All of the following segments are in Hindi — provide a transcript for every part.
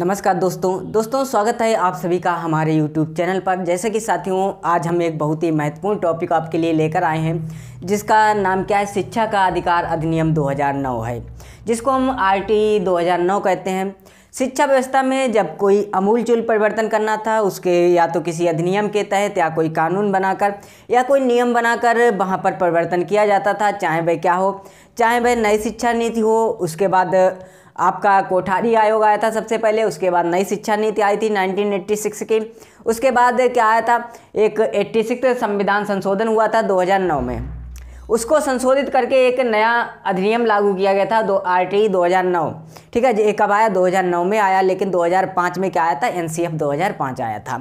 नमस्कार दोस्तों दोस्तों स्वागत है आप सभी का हमारे YouTube चैनल पर जैसे कि साथियों आज हम एक बहुत ही महत्वपूर्ण टॉपिक आपके लिए लेकर आए हैं जिसका नाम क्या है शिक्षा का अधिकार अधिनियम 2009 है जिसको हम आर टी 2009 कहते हैं शिक्षा व्यवस्था में जब कोई अमूलचूल परिवर्तन करना था उसके या तो किसी अधिनियम के तहत या कोई कानून बनाकर या कोई नियम बनाकर वहाँ पर परिवर्तन किया जाता था चाहे वह क्या हो चाहे वह नई शिक्षा नीति हो उसके बाद आपका कोठारी आयोग आया था सबसे पहले उसके बाद नई शिक्षा नीति आई थी 1986 की उसके बाद क्या आया था एक 86 संविधान संशोधन हुआ था 2009 में उसको संशोधित करके एक नया अधिनियम लागू किया गया था दो आर टी दो ठीक है ये कब आया 2009 में आया लेकिन 2005 में क्या आया था एन सी 2005 आया था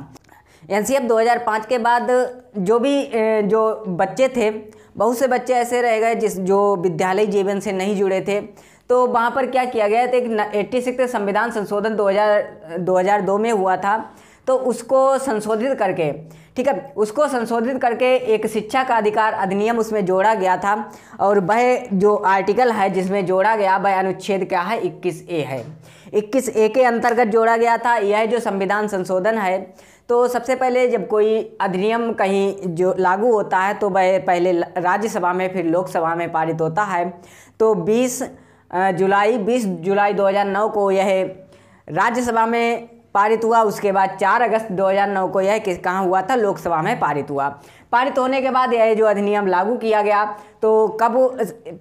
एन सी 2005 के बाद जो भी जो बच्चे थे बहुत से बच्चे ऐसे रह गए जिस जो विद्यालय जीवन से नहीं जुड़े थे तो वहाँ पर क्या किया गया था एक एट्टी सिक्स संविधान संशोधन 2000 2002 में हुआ था तो उसको संशोधित करके ठीक है उसको संशोधित करके एक शिक्षा का अधिकार अधिनियम उसमें जोड़ा गया था और वह जो आर्टिकल है जिसमें जोड़ा गया वह अनुच्छेद क्या है इक्कीस ए है इक्कीस ए के अंतर्गत जोड़ा गया था यह जो संविधान संशोधन है तो सबसे पहले जब कोई अधिनियम कहीं जो लागू होता है तो वह पहले राज्यसभा में फिर लोकसभा में पारित होता है तो बीस जुलाई 20 जुलाई 2009 को यह राज्यसभा में पारित हुआ उसके बाद 4 अगस्त 2009 को यह किस कहाँ हुआ था लोकसभा में पारित हुआ पारित होने के बाद यह जो अधिनियम लागू किया गया तो कब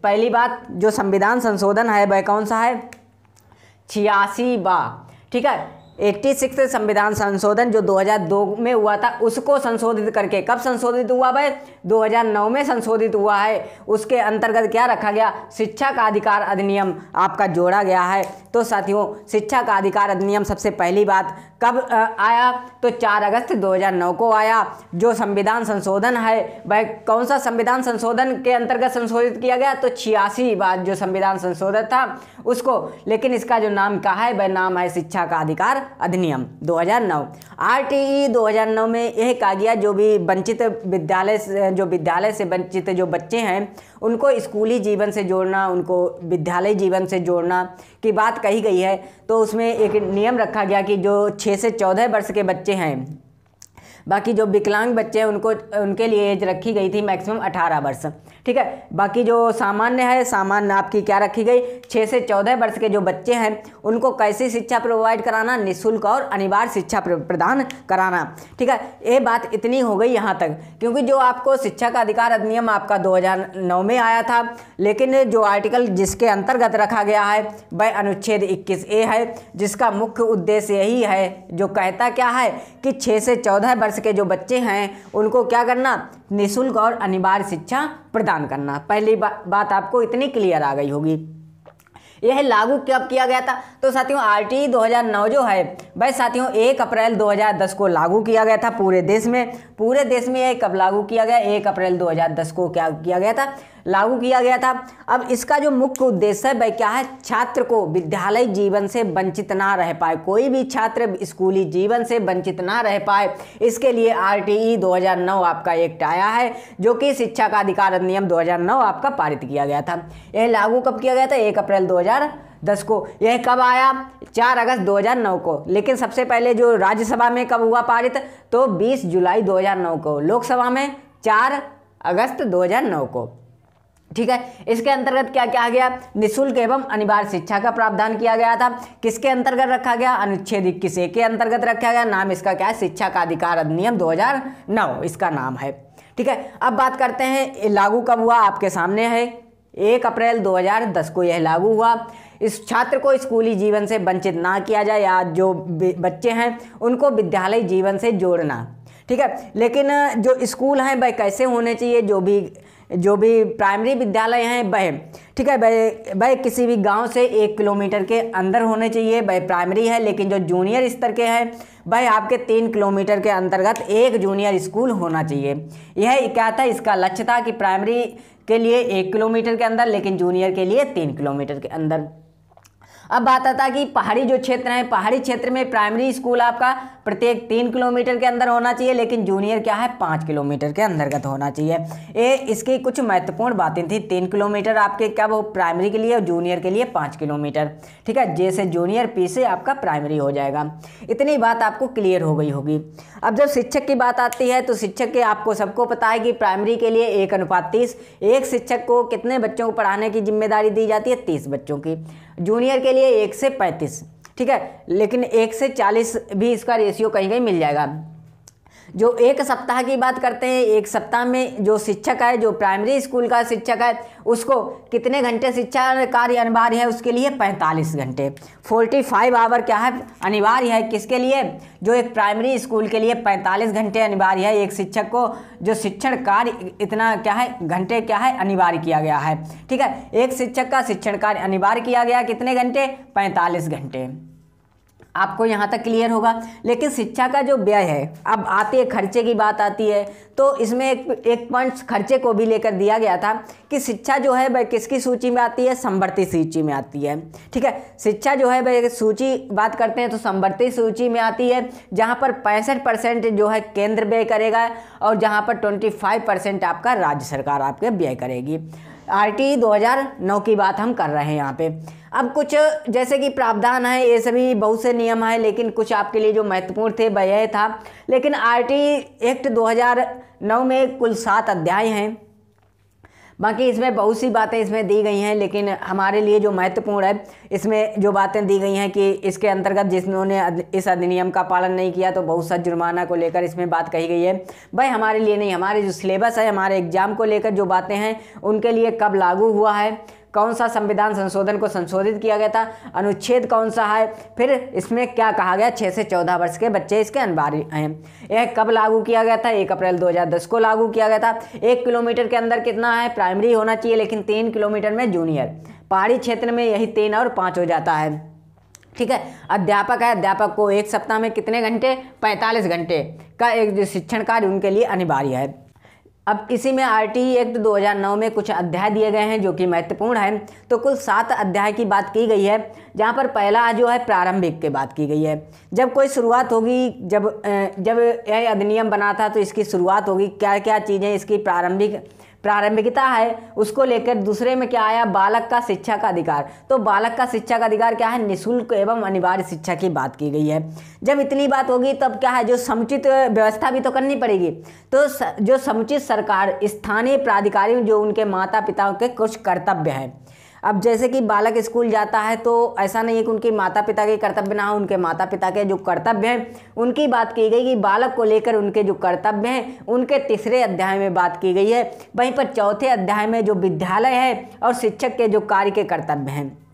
पहली बात जो संविधान संशोधन है वह कौन सा है छियासी बा ठीक है एट्टी सिक्स संविधान संशोधन जो 2002 में हुआ था उसको संशोधित करके कब संशोधित हुआ भाई 2009 में संशोधित हुआ है उसके अंतर्गत क्या रखा गया शिक्षा का अधिकार अधिनियम आपका जोड़ा गया है तो साथियों शिक्षा का अधिकार अधिनियम सबसे पहली बात कब आया तो 4 अगस्त 2009 को आया जो संविधान संशोधन है वह कौन सा संविधान संशोधन के अंतर्गत संशोधित किया गया तो छियासी बात जो संविधान संशोधन था उसको लेकिन इसका जो नाम कहा है वह नाम है शिक्षा का अधिकार अधिनियम 2009 आरटीई 2009 में यह कहा गया जो भी वंचित विद्यालय जो विद्यालय से वंचित जो बच्चे हैं उनको स्कूली जीवन से जोड़ना उनको विद्यालय जीवन से जोड़ना की बात कही गई है तो उसमें एक नियम रखा गया कि जो छः से चौदह वर्ष के बच्चे हैं बाकी जो विकलांग बच्चे हैं उनको उनके लिए एज रखी गई थी मैक्सिमम अठारह वर्ष ठीक है बाकी जो सामान्य है सामान्य आपकी क्या रखी गई छः से चौदह वर्ष के जो बच्चे हैं उनको कैसी शिक्षा प्रोवाइड कराना निःशुल्क और अनिवार्य शिक्षा प्रदान कराना ठीक है ये बात इतनी हो गई यहाँ तक क्योंकि जो आपको शिक्षा का अधिकार अधिनियम आपका दो में आया था लेकिन जो आर्टिकल जिसके अंतर्गत रखा गया है वह अनुच्छेद इक्कीस ए है जिसका मुख्य उद्देश्य यही है जो कहता क्या है कि छः से चौदह वर्ष के जो बच्चे हैं उनको क्या करना निःशुल्क और अनिवार्य शिक्षा प्रदान करना पहली बा, बात आपको इतनी क्लियर आ गई होगी यह लागू कब किया गया था तो साथियों आरटीई 2009 जो है भाई साथियों 1 अप्रैल 2010 को लागू किया गया था पूरे देश में पूरे देश में यह कब लागू किया गया एक अप्रैल 2010 को क्या किया गया था लागू किया गया था अब इसका जो मुख्य उद्देश्य है वह क्या है छात्र को विद्यालय जीवन से वंचित ना रह पाए कोई भी छात्र स्कूली जीवन से वंचित ना रह पाए इसके लिए आर टी ई आपका एक्ट आया है जो कि शिक्षा का अधिकार अधिनियम 2009 आपका पारित किया गया था यह लागू कब किया गया था एक अप्रैल दस को यह कब आया चार अगस्त 2009 को लेकिन सबसे पहले जो राज्यसभा में कब हुआ पारित तो 20 जुलाई 2009 को लोकसभा में चार अगस्त 2009 को ठीक है इसके अंतर्गत क्या क्या गया निशुल्क एवं अनिवार्य शिक्षा का प्रावधान किया गया था किसके अंतर्गत रखा गया अनुच्छेद इक्कीस ए के अंतर्गत रखा गया नाम इसका क्या है शिक्षा का अधिकार अधिनियम 2009 इसका नाम है ठीक है अब बात करते हैं लागू कब हुआ आपके सामने है एक अप्रैल 2010 को यह लागू हुआ इस छात्र को स्कूली जीवन से वंचित ना किया जाए या जो बच्चे हैं उनको विद्यालय जीवन से जोड़ना ठीक है लेकिन जो स्कूल हैं वह कैसे होने चाहिए जो भी जो भी प्राइमरी विद्यालय हैं वह ठीक है वह वह किसी भी गांव से एक किलोमीटर के अंदर होने चाहिए वह प्राइमरी है लेकिन जो जूनियर स्तर के हैं वह आपके तीन किलोमीटर के अंतर्गत एक जूनियर स्कूल होना चाहिए यह क्या था इसका लक्ष्य था कि प्राइमरी के लिए एक किलोमीटर के अंदर लेकिन जूनियर के लिए तीन किलोमीटर के अंदर अब बात आता कि पहाड़ी जो क्षेत्र है पहाड़ी क्षेत्र में प्राइमरी स्कूल आपका प्रत्येक तीन किलोमीटर के अंदर होना चाहिए लेकिन जूनियर क्या है पाँच किलोमीटर के अंतर्गत होना चाहिए ये इसकी कुछ महत्वपूर्ण बातें थी तीन किलोमीटर आपके क्या वो प्राइमरी के लिए और जूनियर के लिए पाँच किलोमीटर ठीक है जैसे जूनियर पी से आपका प्राइमरी हो जाएगा इतनी बात आपको क्लियर हो गई होगी अब जब शिक्षक की बात आती है तो शिक्षक के आपको सबको पता है कि प्राइमरी के लिए एक अनुपात तीस एक शिक्षक को कितने बच्चों को पढ़ाने की जिम्मेदारी दी जाती है तीस बच्चों की जूनियर के लिए एक से पैंतीस ठीक है लेकिन एक से चालीस भी इसका रेशियो कहीं कहीं मिल जाएगा जो एक सप्ताह की बात करते हैं एक सप्ताह में जो शिक्षक है जो प्राइमरी स्कूल का शिक्षक है उसको कितने घंटे शिक्षा कार्य अनिवार्य है उसके लिए 45 घंटे 45 आवर क्या है अनिवार्य है किसके लिए जो एक प्राइमरी स्कूल के लिए 45 घंटे अनिवार्य है एक शिक्षक को जो शिक्षण कार्य इतना क्या है घंटे क्या है अनिवार्य किया गया है ठीक है एक शिक्षक का शिक्षण कार्य अनिवार्य किया गया कितने घंटे पैंतालीस घंटे आपको यहाँ तक क्लियर होगा लेकिन शिक्षा का जो व्यय है अब आती है खर्चे की बात आती है तो इसमें एक एक पॉइंट खर्चे को भी लेकर दिया गया था कि शिक्षा जो है वह किसकी सूची में आती है संवर्ती सूची में आती है ठीक है शिक्षा जो है वह सूची बात करते हैं तो संवर्ती सूची में आती है जहाँ पर पैंसठ परसेंट जो है केंद्र व्यय करेगा और जहाँ पर ट्वेंटी फाइव परसेंट आपका राज्य सरकार आपके व्यय करेगी आर टी की बात हम कर रहे हैं यहाँ पर अब कुछ जैसे कि प्रावधान है ये सभी बहुत से नियम हैं लेकिन कुछ आपके लिए जो महत्वपूर्ण थे वह यह था लेकिन आर एक्ट 2009 में कुल सात अध्याय हैं बाकी इसमें बहुत सी बातें इसमें दी गई हैं लेकिन हमारे लिए जो महत्वपूर्ण है इसमें जो बातें दी गई हैं कि इसके अंतर्गत जिन्होंने इस अधिनियम का पालन नहीं किया तो बहुत सा जुर्माना को लेकर इसमें बात कही गई है भाई हमारे लिए नहीं हमारे जो सिलेबस है हमारे एग्ज़ाम को लेकर जो बातें हैं उनके लिए कब लागू हुआ है कौन सा संविधान संशोधन को संशोधित किया गया था अनुच्छेद कौन सा है फिर इसमें क्या कहा गया छः से चौदह वर्ष के बच्चे इसके अनिवार्य हैं यह कब लागू किया गया था एक अप्रैल दो को लागू किया गया था एक किलोमीटर के अंदर कितना है प्राइमरी होना चाहिए लेकिन तीन किलोमीटर में जूनियर पहाड़ी क्षेत्र में यही तीन और पाँच हो जाता है ठीक है अध्यापक है अध्यापक को एक सप्ताह में कितने घंटे 45 घंटे का एक जो शिक्षण कार्य उनके लिए अनिवार्य है अब इसी में आर टी एक्ट 2009 में कुछ अध्याय दिए गए हैं जो कि महत्वपूर्ण है तो कुल सात अध्याय की बात की गई है जहाँ पर पहला जो है प्रारंभिक के बात की गई है जब कोई शुरुआत होगी जब जब यह अधिनियम बना था तो इसकी शुरुआत होगी क्या क्या चीज़ें इसकी प्रारंभिक प्रारंभिकता है उसको लेकर दूसरे में क्या आया बालक का शिक्षा का अधिकार तो बालक का शिक्षा का अधिकार क्या है निःशुल्क एवं अनिवार्य शिक्षा की बात की गई है जब इतनी बात होगी तब क्या है जो समुचित व्यवस्था भी तो करनी पड़ेगी तो जो समुचित सरकार स्थानीय प्राधिकारी जो उनके माता पिताओं के कुछ कर्तव्य हैं अब जैसे कि बालक स्कूल जाता है तो ऐसा नहीं है कि उनके माता पिता के कर्तव्य ना हो उनके माता पिता के जो कर्तव्य हैं उनकी बात की गई कि बालक को लेकर उनके जो कर्तव्य हैं उनके तीसरे अध्याय में बात की गई है वहीं पर चौथे अध्याय में जो विद्यालय है और शिक्षक के जो कार्य के कर्तव्य हैं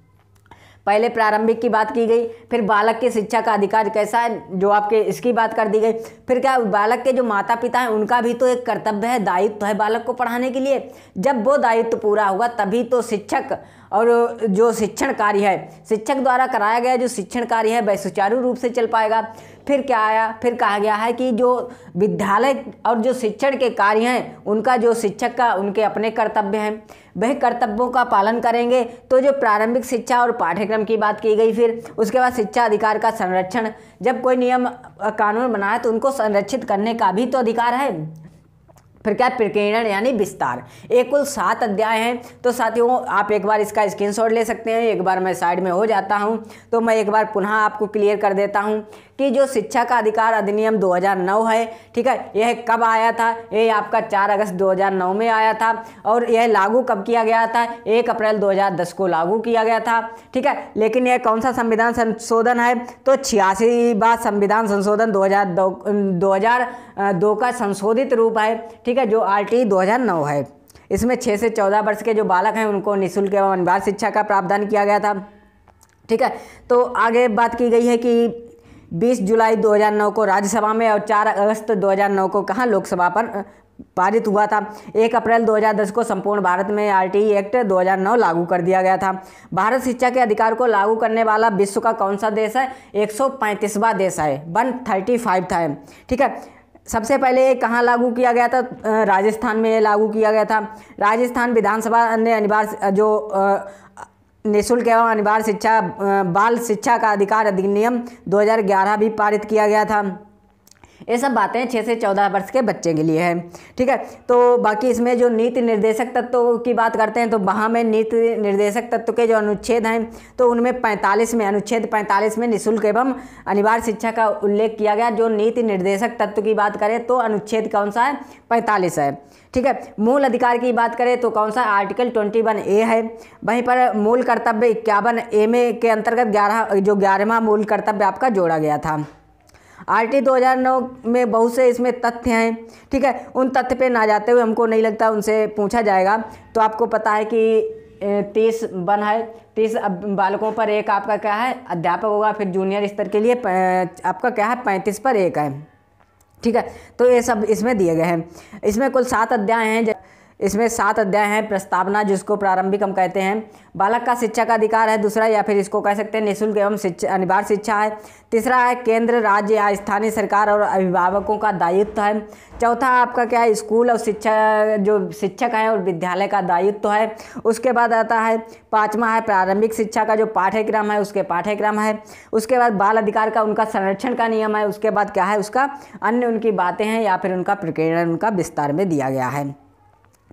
पहले प्रारंभिक की बात की गई फिर बालक की शिक्षा का अधिकार कैसा है जो आपके इसकी बात कर दी गई फिर क्या बालक के जो माता पिता हैं उनका भी तो एक कर्तव्य है दायित्व है बालक को पढ़ाने के लिए जब वो दायित्व पूरा होगा तभी तो शिक्षक और जो शिक्षण कार्य है शिक्षक द्वारा कराया गया जो शिक्षण कार्य है वह सुचारू रूप से चल पाएगा फिर क्या आया फिर कहा गया है कि जो विद्यालय और जो शिक्षण के कार्य हैं उनका जो शिक्षक का उनके अपने कर्तव्य हैं वह कर्तव्यों का पालन करेंगे तो जो प्रारंभिक शिक्षा और पाठ्यक्रम की बात की गई फिर उसके बाद शिक्षा अधिकार का संरक्षण जब कोई नियम कानून बनाए तो उनको संरक्षित करने का भी तो अधिकार है फिर क्या प्रकीर्णन यानी विस्तार ये कुल सात अध्याय हैं तो साथियों आप एक बार इसका स्क्रीनशॉट ले सकते हैं एक बार मैं साइड में हो जाता हूँ तो मैं एक बार पुनः आपको क्लियर कर देता हूँ कि जो शिक्षा का अधिकार अधिनियम 2009 है ठीक है यह कब आया था यह आपका 4 अगस्त 2009 में आया था और यह लागू कब किया गया था 1 अप्रैल 2010 को लागू किया गया था ठीक है लेकिन यह कौन सा संविधान संशोधन है तो छियासीवा संविधान संशोधन 2002 दो का संशोधित रूप है ठीक है जो आर टी है इसमें छः से चौदह वर्ष के जो बालक हैं उनको निःशुल्क एवं अनिवार्य शिक्षा का प्रावधान किया गया था ठीक है तो आगे बात की गई है कि 20 जुलाई 2009 को राज्यसभा में और 4 अगस्त 2009 को कहाँ लोकसभा पर पारित हुआ था 1 अप्रैल 2010 को संपूर्ण भारत में आर एक्ट 2009 लागू कर दिया गया था भारत शिक्षा के अधिकार को लागू करने वाला विश्व का कौन सा देश है 135वां देश है फाइव था ठीक है सबसे पहले ये कहाँ लागू किया गया था राजस्थान में ये लागू किया गया था राजस्थान विधानसभा ने अनिवार्य जो निःशुल्क एवं अनिवार्य शिक्षा बाल शिक्षा का अधिकार अधिनियम 2011 भी पारित किया गया था ये सब बातें छः से चौदह वर्ष के बच्चे के लिए है ठीक है तो बाकी इसमें जो नीति निर्देशक तत्व की बात करते हैं तो वहाँ में नीति निर्देशक तत्व के जो अनुच्छेद हैं तो उनमें पैंतालीस में अनुच्छेद पैंतालीस में निःशुल्क एवं अनिवार्य शिक्षा का उल्लेख किया गया जो नीति निर्देशक तत्व की बात करें तो अनुच्छेद कौन सा है पैंतालीस है ठीक है मूल अधिकार की बात करें तो कौन सा आर्टिकल ट्वेंटी वन ए है वहीं पर मूल कर्तव्य इक्यावन ए में के अंतर्गत ग्यारह जो ग्यारहवा मूल कर्तव्य आपका जोड़ा गया था आरटी 2009 में बहुत से इसमें तथ्य हैं ठीक है उन तथ्य पे ना जाते हुए हमको नहीं लगता उनसे पूछा जाएगा तो आपको पता है कि तीस बन है तीस बालकों पर एक आपका क्या है अध्यापक होगा फिर जूनियर स्तर के लिए आपका क्या है पैंतीस पर एक है ठीक है तो ये सब इसमें दिए गए हैं इसमें कुल सात अध्याय हैं इसमें सात अध्याय हैं प्रस्तावना जिसको प्रारंभिक हम कहते हैं बालक का शिक्षा का अधिकार है दूसरा या फिर इसको कह सकते हैं निःशुल्क एवं शिक्षा अनिवार्य शिक्षा है तीसरा है केंद्र राज्य या स्थानीय सरकार और अभिभावकों का दायित्व है चौथा आपका क्या है स्कूल और शिक्षा जो शिक्षक हैं और विद्यालय का दायित्व है उसके बाद आता है पाँचवा है प्रारंभिक शिक्षा का जो पाठ्यक्रम है उसके पाठ्यक्रम है उसके बाद बाल अधिकार का उनका संरक्षण का नियम है उसके बाद क्या है उसका अन्य उनकी बातें हैं या फिर उनका प्रक्रिया उनका विस्तार में दिया गया है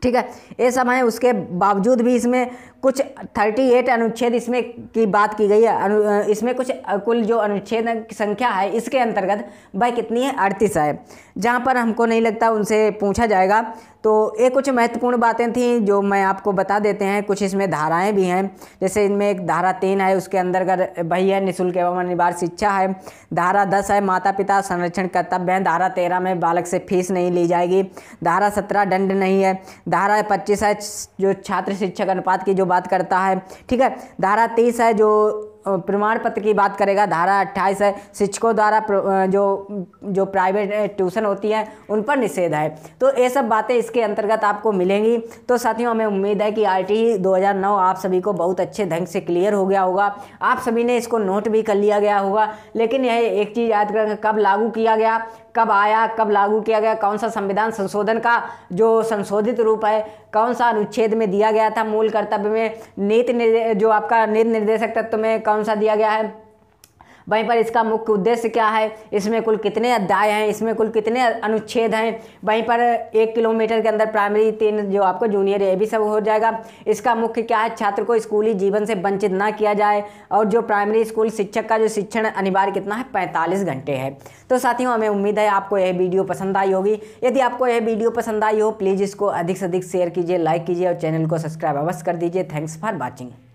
ठीक है ये सब हैं उसके बावजूद भी इसमें कुछ 38 अनुच्छेद इसमें की बात की गई है इसमें कुछ कुल जो अनुच्छेद संख्या है इसके अंतर्गत वह कितनी है अड़तीस है जहाँ पर हमको नहीं लगता उनसे पूछा जाएगा तो ये कुछ महत्वपूर्ण बातें थीं जो मैं आपको बता देते हैं कुछ इसमें धाराएं भी हैं जैसे इनमें एक धारा तीन है उसके अंतर्गत वही है निःशुल्क एवं अनिवार्य शिक्षा है धारा दस है माता पिता संरक्षण कर्तव्य है धारा तेरह में बालक से फीस नहीं ली जाएगी धारा सत्रह दंड नहीं है धारा पच्चीस है जो छात्र शिक्षक अनुपात की जो बात करता है ठीक है धारा तेईस है जो प्रमाण पत्र की बात करेगा धारा अट्ठाईस है शिक्षकों द्वारा जो जो प्राइवेट ट्यूशन होती है उन पर निषेध है तो ये सब बातें इसके अंतर्गत आपको मिलेंगी तो साथियों हमें उम्मीद है कि आर टी 2009 आप सभी को बहुत अच्छे ढंग से क्लियर हो गया होगा आप सभी ने इसको नोट भी कर लिया गया होगा लेकिन यह एक चीज़ याद कर कब लागू किया गया कब आया कब लागू किया गया कौन सा संविधान संशोधन का जो संशोधित रूप है कौन सा अनुच्छेद में दिया गया था मूल कर्तव्य में नीति जो आपका नीति निर्देशक तत्व में कौन कौन सा दिया गया है वहीं पर इसका मुख्य उद्देश्य क्या है इसमें कुल कितने अध्याय हैं इसमें कुल कितने अनुच्छेद हैं वहीं पर एक किलोमीटर के अंदर प्राइमरी तीन जो आपको जूनियर ए भी सब हो जाएगा इसका मुख्य क्या है छात्र को स्कूली जीवन से वंचित ना किया जाए और जो प्राइमरी स्कूल शिक्षक का जो शिक्षण अनिवार्य कितना है पैंतालीस घंटे है तो साथियों हमें उम्मीद है आपको यह वीडियो पसंद आई होगी यदि आपको यह वीडियो पसंद आई हो प्लीज़ इसको अधिक से अधिक शेयर कीजिए लाइक कीजिए और चैनल को सब्सक्राइब अवश्य कर दीजिए थैंक्स फॉर वॉचिंग